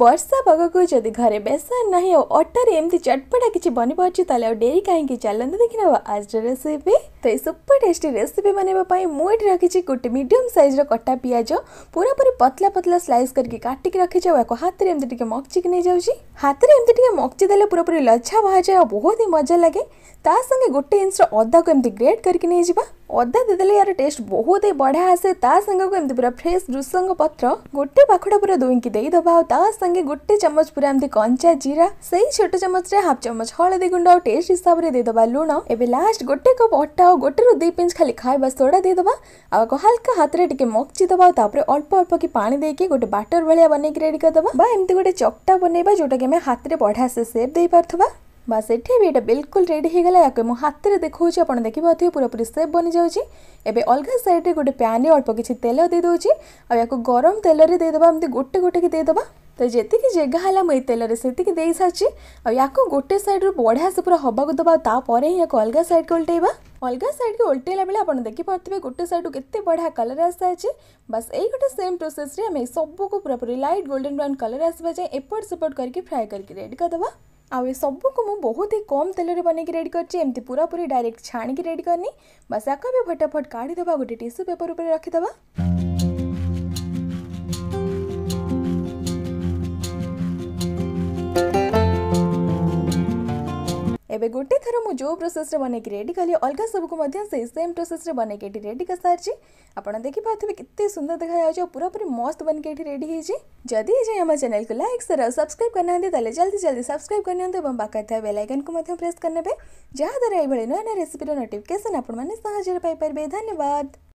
बर्षा पग को जदि घर बेसर ना अटारे एमती चटपटा किसी बनी अच्छे तेल डेरी कहीं चलते देखने आज रेसीपी तो ये सुपर टेस्टी रेसीपी बनवाई मुझे रखी गोटे मीडियम सैज्र कटा पिज पूरा पूरी पतला पतला स्लाइस करके काटिक रखी जाए हाथ में एमती टे मक्ची नहीं जाऊँगी हाथ में एमती टे मक्ची देखे पूरा पूरी लच्छा बाहर जाए बहुत ही मजा लगे तांगे गोटे इंच रदा को ग्रेड करके नहीं जावा अदा देदे यार टेस्ट बहुत ही बढ़िया आसे तांग को एमती पूरा फ्रेश भृसंग पत्र गोटे पाखड़ा पूरा दुईं देद संगे गोटे चमच पूरा एमती कंचा जीरा से छोटे छोट चमच हाफ चमच हलदी गुंड टेस्ट हिसाब से देद लुण एवं लास्ट गोटे कप अटा आउ गोटे रु पिंच खाली खावा सोडा देदेबा आउ हाल्का हाथ में टे मक्चि अल्प अल्प कि पा देखिए गोटे बाटर भाई बन रेड करदे एमती गोटे चकटा बनवा जोटा कि हाथ में बढ़िया से सेप दे पार्थवा बस ये भी ये बिल्कुल रेडी होगा या हाथ में देखा आप देख पाथ्ये पूरा पूरी सेप बनी जाए अलग सैड में गोटे प्यान अल्प किसी तेल देदे आक गरम तेल रेदे एमती गोटे गोटे कि देदेब तो जी जगह है मुझे तेल से दे सारी आक गोटे सैड्रु बढ़िया से पूरा हवाक दबा ही अलग सैड को उल्टेबा ଅଲଗା ସାଇଡ଼୍କି ଓଲଟେଇଲା ବେଳେ ଆପଣ ଦେଖିପାରୁଥିବେ ଗୋଟେ ସାଇଡ଼୍ରୁ କେତେ ବଢ଼ିଆ କଲର୍ ଆସିଛି ବାସ୍ ଏଇ ଗୋଟେ ସେମ୍ ପ୍ରୋସେସ୍ରେ ଆମେ ସବୁକୁ ପୁରାପୁରି ଲାଇଟ୍ ଗୋଲ୍ଡେନ୍ ବ୍ରାଉନ୍ କଲର୍ ଆସିବା ଯାଏଁ ଏପଟ ସେପଟ କରିକି ଫ୍ରାଏ କରିକି ରେଡ଼ି କରିଦେବା ଆଉ ଏ ସବୁକୁ ମୁଁ ବହୁତ ହି କମ୍ ତେଲରେ ବନେଇକି ରେଡ଼ି କରିଛି ଏମିତି ପୁରାପୁରି ଡାଇରେକ୍ଟ ଛାଣିକି ରେଡ଼ି କରିନି ବାସ୍ ଆକୁ ବି ଫଟାଫଟ କାଢ଼ିଦେବା ଗୋଟେ ଟିସୁ ପେପର୍ ଉପରେ ରଖିଦେବା एवं गोटे थर मुझे जो प्रोसेस बनई रेडी कली अलग सब कुछ से सेम प्रोसेस बनई रेड कर सारी आपत देखिपे के सुंदर देखा जा पूरा पूरी मस्त बनके रेडी जदि आम चैनल को लाइक सर सब्सक्राइब करना तो जल्दी जल्दी सब्सक्राइब करनी पाखे थे आइकन को प्रेस करने जहाँ द्वारा नया नया रेसीपी नोटिकेसन आपने धन्यवाद